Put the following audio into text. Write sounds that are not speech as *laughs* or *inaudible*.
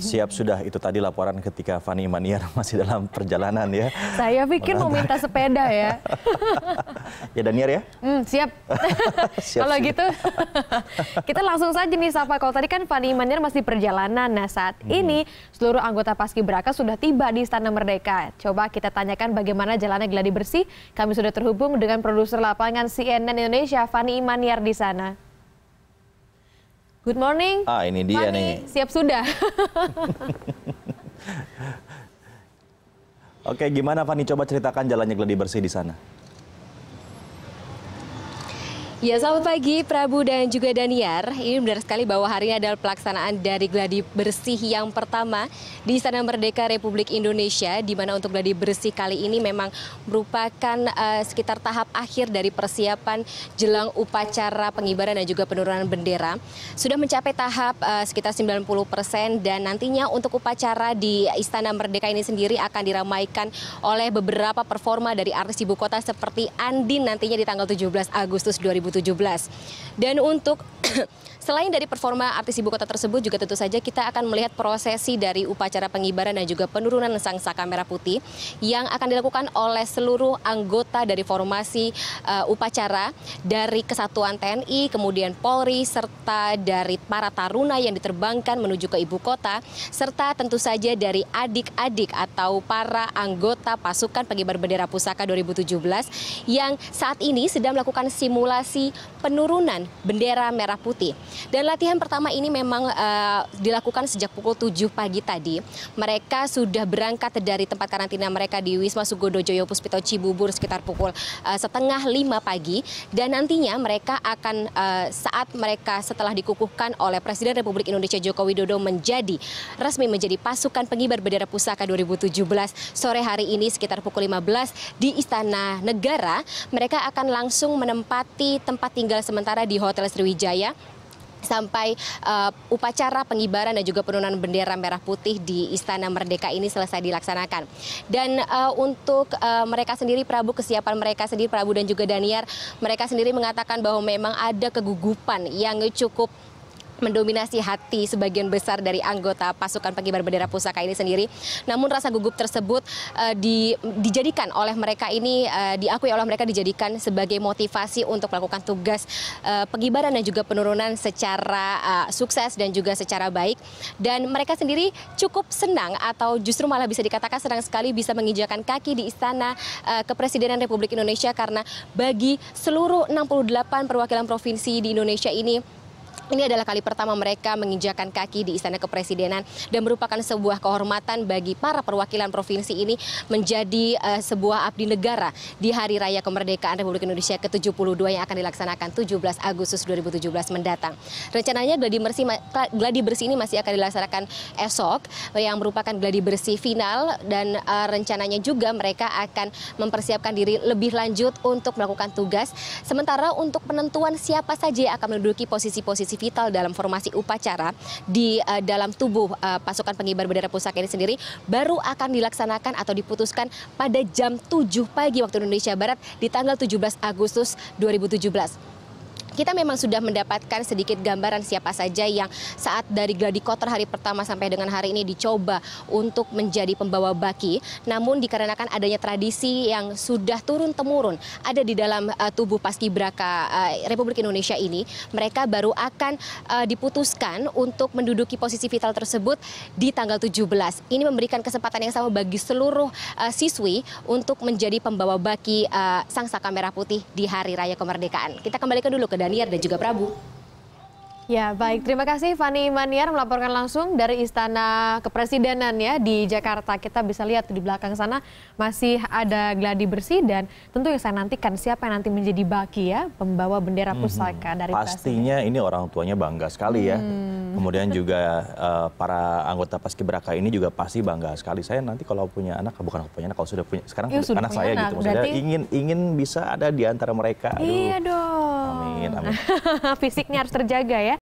Siap sudah itu tadi laporan ketika Fani Maniar *laughs* masih dalam perjalanan ya. Saya pikir mau minta sepeda ya. *laughs* ya Daniar ya. Hmm, siap. *laughs* siap Kalau gitu kita langsung saja nih Sapa. Kalau tadi kan Fani Maniar masih perjalanan. Nah saat hmm. ini seluruh anggota Paski Paskibraka sudah tiba di Istana Merdeka. Coba kita tanyakan bagaimana jalannya geladi bersih. Kami sudah terhubung dengan produser lapangan CNN Indonesia Fani Maniar di sana. Good morning. Ah, ini dia Fani, nih. Siap sudah. *laughs* Oke, gimana Fani coba ceritakan jalannya gladi bersih di sana? Ya, selamat pagi Prabu dan juga Daniar. Ini benar sekali bahwa hari ini adalah pelaksanaan dari gladi bersih yang pertama di Istana Merdeka Republik Indonesia, di mana untuk gladi bersih kali ini memang merupakan uh, sekitar tahap akhir dari persiapan jelang upacara pengibaran dan juga penurunan bendera. Sudah mencapai tahap uh, sekitar 90 persen dan nantinya untuk upacara di Istana Merdeka ini sendiri akan diramaikan oleh beberapa performa dari artis ibu kota seperti Andin nantinya di tanggal 17 Agustus puluh. 2017. Dan untuk *clears throat* Selain dari performa artis ibu kota tersebut juga tentu saja kita akan melihat prosesi dari upacara pengibaran dan juga penurunan sang saka merah putih yang akan dilakukan oleh seluruh anggota dari formasi uh, upacara dari Kesatuan TNI, kemudian Polri serta dari para taruna yang diterbangkan menuju ke ibu kota serta tentu saja dari adik-adik atau para anggota pasukan pengibar bendera pusaka 2017 yang saat ini sedang melakukan simulasi prosesi penurunan bendera merah putih. Dan latihan pertama ini memang uh, dilakukan sejak pukul 7 pagi tadi. Mereka sudah berangkat dari tempat karantina mereka di Wisma Sugodo Joyo Puspito Cibubur sekitar pukul uh, setengah 5 pagi dan nantinya mereka akan uh, saat mereka setelah dikukuhkan oleh Presiden Republik Indonesia Joko Widodo menjadi resmi menjadi pasukan pengibar bendera pusaka 2017 sore hari ini sekitar pukul 15 di Istana Negara mereka akan langsung menempati tempat tinggal sementara di Hotel Sriwijaya sampai uh, upacara pengibaran dan juga penurunan bendera merah putih di Istana Merdeka ini selesai dilaksanakan. Dan uh, untuk uh, mereka sendiri Prabu kesiapan mereka sendiri Prabu dan juga Daniar mereka sendiri mengatakan bahwa memang ada kegugupan yang cukup mendominasi hati sebagian besar dari anggota pasukan pengibar bendera pusaka ini sendiri. Namun rasa gugup tersebut uh, di, dijadikan oleh mereka ini uh, diakui oleh mereka dijadikan sebagai motivasi untuk melakukan tugas uh, pengibaran dan juga penurunan secara uh, sukses dan juga secara baik. Dan mereka sendiri cukup senang atau justru malah bisa dikatakan senang sekali bisa menginjakan kaki di istana uh, kepresidenan Republik Indonesia karena bagi seluruh 68 perwakilan provinsi di Indonesia ini ini adalah kali pertama mereka menginjakan kaki di Istana Kepresidenan dan merupakan sebuah kehormatan bagi para perwakilan provinsi ini menjadi uh, sebuah abdi negara di Hari Raya Kemerdekaan Republik Indonesia ke-72 yang akan dilaksanakan 17 Agustus 2017 mendatang. Rencananya gladi bersih gladi bersih ini masih akan dilaksanakan esok yang merupakan gladi bersih final dan uh, rencananya juga mereka akan mempersiapkan diri lebih lanjut untuk melakukan tugas. Sementara untuk penentuan siapa saja yang akan menduduki posisi-posisi kondisi vital dalam formasi upacara di uh, dalam tubuh uh, pasukan pengibar bendera pusaka ini sendiri baru akan dilaksanakan atau diputuskan pada jam 7 pagi waktu Indonesia Barat di tanggal 17 Agustus 2017 kita memang sudah mendapatkan sedikit gambaran siapa saja yang saat dari gladi kotor hari pertama sampai dengan hari ini dicoba untuk menjadi pembawa baki. Namun dikarenakan adanya tradisi yang sudah turun temurun ada di dalam uh, tubuh paskibraka uh, eh, Republik Indonesia ini, mereka baru akan uh, diputuskan untuk menduduki posisi vital tersebut di tanggal 17. Ini memberikan kesempatan yang sama bagi seluruh uh, siswi untuk menjadi pembawa baki uh, sang saka merah putih di hari raya kemerdekaan. Kita kembalikan dulu ke Daniar dan juga Prabu. Ya, baik. Terima kasih Fani Maniar melaporkan langsung dari Istana Kepresidenan ya di Jakarta. Kita bisa lihat di belakang sana masih ada gladi bersih dan tentu yang saya nantikan siapa yang nanti menjadi baki ya pembawa bendera mhm. pusaka hmm, dari Pastinya Presiden. ini orang tuanya bangga sekali ya. Hmm. Kemudian juga uh, *laughs* para anggota Paskibraka ini juga pasti bangga sekali. Saya nanti kalau punya anak, bukan punya anak, kalau sudah punya sekarang ya, sudah anak punya saya anak. gitu. Maksudnya Berarti... ingin ingin bisa ada di antara mereka. Aduh. Iya dong. Amin, amin. *laughs* Fisiknya harus terjaga ya.